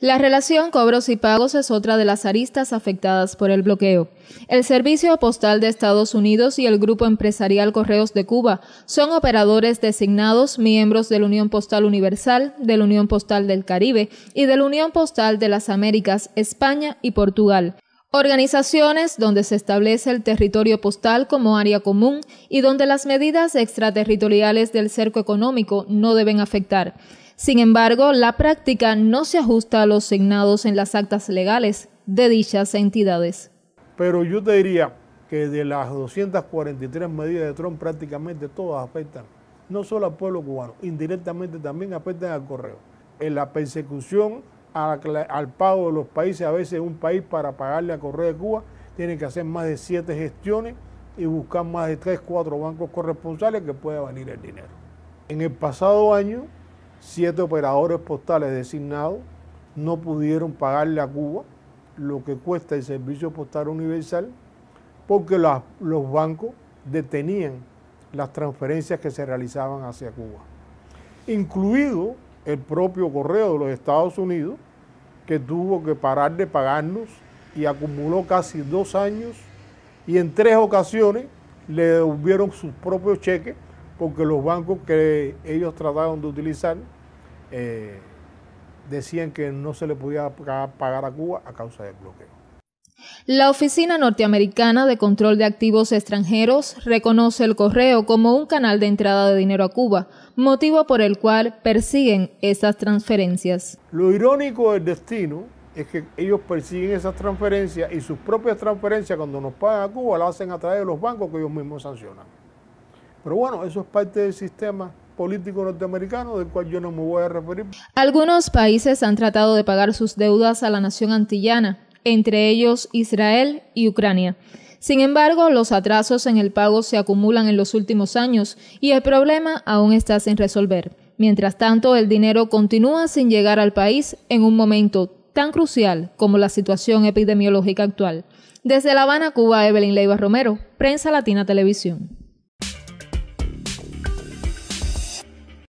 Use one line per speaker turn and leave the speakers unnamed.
La relación cobros y pagos es otra de las aristas afectadas por el bloqueo. El Servicio Postal de Estados Unidos y el Grupo Empresarial Correos de Cuba son operadores designados miembros de la Unión Postal Universal, de la Unión Postal del Caribe y de la Unión Postal de las Américas, España y Portugal. Organizaciones donde se establece el territorio postal como área común y donde las medidas extraterritoriales del cerco económico no deben afectar. Sin embargo, la práctica no se ajusta a los signados en las actas legales de dichas entidades.
Pero yo te diría que de las 243 medidas de Trump, prácticamente todas afectan, no solo al pueblo cubano, indirectamente también afectan al correo. En la persecución al, pago de los países, a veces un país para pagarle a Correo de Cuba tiene que hacer más de siete gestiones y buscar más de tres, cuatro bancos corresponsales que pueda venir el dinero. En el pasado año siete operadores postales designados no pudieron pagarle a Cuba lo que cuesta el servicio postal universal porque los bancos detenían las transferencias que se realizaban hacia Cuba, incluido el propio correo de los Estados Unidos, que tuvo que parar de pagarnos y acumuló casi dos años y en tres ocasiones le devolvieron sus propios cheques porque los bancos que ellos trataron de utilizar eh, decían que no se le podía pagar a Cuba a causa del bloqueo.
La Oficina Norteamericana de Control de Activos Extranjeros reconoce el correo como un canal de entrada de dinero a Cuba, motivo por el cual persiguen esas transferencias.
Lo irónico del destino es que ellos persiguen esas transferencias y sus propias transferencias cuando nos pagan a Cuba las hacen a través de los bancos que ellos mismos sancionan. Pero bueno, eso es parte del sistema político norteamericano del cual yo no me voy a referir.
Algunos países han tratado de pagar sus deudas a la nación antillana, entre ellos Israel y Ucrania. Sin embargo, los atrasos en el pago se acumulan en los últimos años y el problema aún está sin resolver. Mientras tanto, el dinero continúa sin llegar al país en un momento tan crucial como la situación epidemiológica actual. Desde La Habana, Cuba, Evelyn Leiva Romero, Prensa Latina Televisión.